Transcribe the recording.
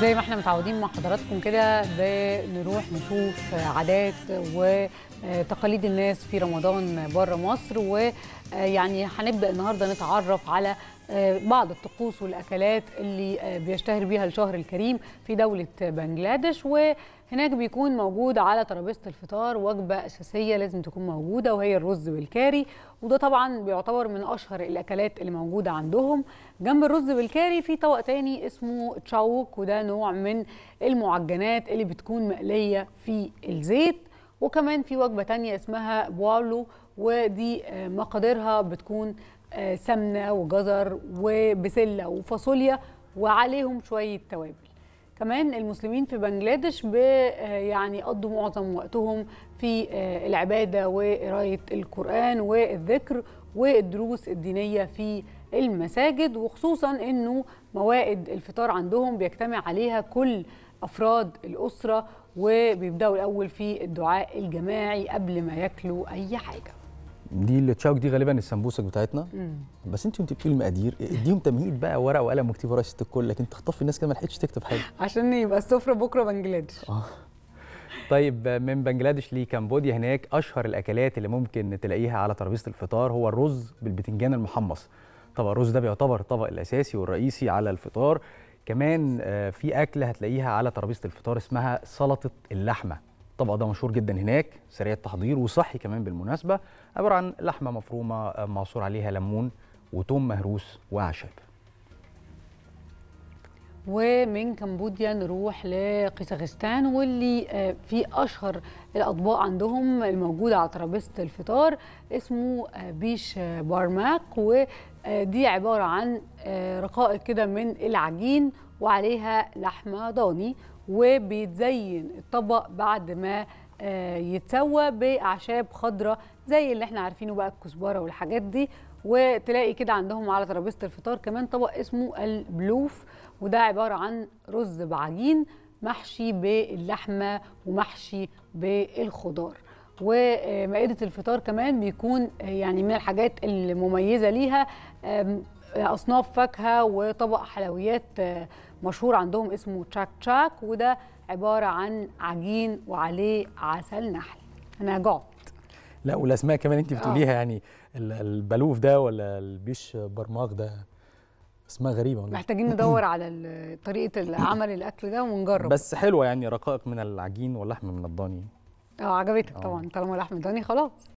زي ما احنا متعودين مع حضراتكم كده بنروح نشوف عادات وتقاليد الناس في رمضان بره مصر و آه، يعني هنبدا النهارده نتعرف على آه، بعض الطقوس والاكلات اللي آه، بيشتهر بيها الشهر الكريم في دوله بنجلاديش وهناك بيكون موجود على ترابيزه الفطار وجبه اساسيه لازم تكون موجوده وهي الرز بالكاري وده طبعا بيعتبر من اشهر الاكلات اللي موجوده عندهم جنب الرز بالكاري في طبق تاني اسمه تشاوك وده نوع من المعجنات اللي بتكون مقليه في الزيت وكمان في وجبه تانية اسمها بوالو ودي آه، مقاديرها بتكون آه، سمنه وجزر وبسله وفاصوليا وعليهم شويه توابل كمان المسلمين في بنجلاديش آه، يعني قضوا معظم وقتهم في آه، العباده وقرايه القران والذكر والدروس الدينيه في المساجد وخصوصا انه موائد الفطار عندهم بيجتمع عليها كل افراد الاسره وبيبداوا الاول في الدعاء الجماعي قبل ما ياكلوا اي حاجه دي اللي تشاوك دي غالبا السمبوسك بتاعتنا مم. بس انت وانت بتقولي المقادير اديهم تمهيد بقى ورقه وقلم واكتبي ورقه ست الكل لكن تخطفي الناس كده ما لحقتش تكتب حاجه عشان يبقى السفره بكره بنجلاديش اه طيب من بنجلاديش لكمبوديا هناك اشهر الاكلات اللي ممكن تلاقيها على ترابيزه الفطار هو الرز بالبتنجان المحمص طبعا الرز ده بيعتبر الطبق الاساسي والرئيسي على الفطار كمان آه، في اكله هتلاقيها على ترابيزه الفطار اسمها سلطه اللحمه الطبق ده مشهور جدا هناك سريع التحضير وصحي كمان بالمناسبه عباره عن لحمه مفرومه آه، معصور عليها ليمون وتوم مهروس واعشاب ومن كمبوديا نروح لقزاخستان واللي آه، في اشهر الاطباق عندهم الموجوده على ترابيزه الفطار اسمه آه، بيش بارماك ودي عباره عن رقائق كده من العجين وعليها لحمة ضاني وبيتزين الطبق بعد ما آه، يتسوى بأعشاب خضراء زي اللي احنا عارفينه بقى الكزبرة والحاجات دي وتلاقي كده عندهم على ترابيزة الفطار كمان طبق اسمه البلوف وده عبارة عن رز بعجين محشي باللحمة ومحشي بالخضار ومائدة الفطار كمان بيكون آه، يعني من الحاجات المميزة ليها اصناف فاكهه وطبق حلويات آه، مشهور عندهم اسمه تشاك تشاك وده عباره عن عجين وعليه عسل نحل انا جعت لا والاسماء كمان انت بتقوليها آه. يعني البلوف ده ولا البيش برماغ ده اسماء غريبه والله محتاجين ندور على طريقه عمل الاكل ده ونجرب بس حلوه يعني رقائق من العجين واللحم من الضاني اه عجبتك آه. طبعا طالما لحم ضاني خلاص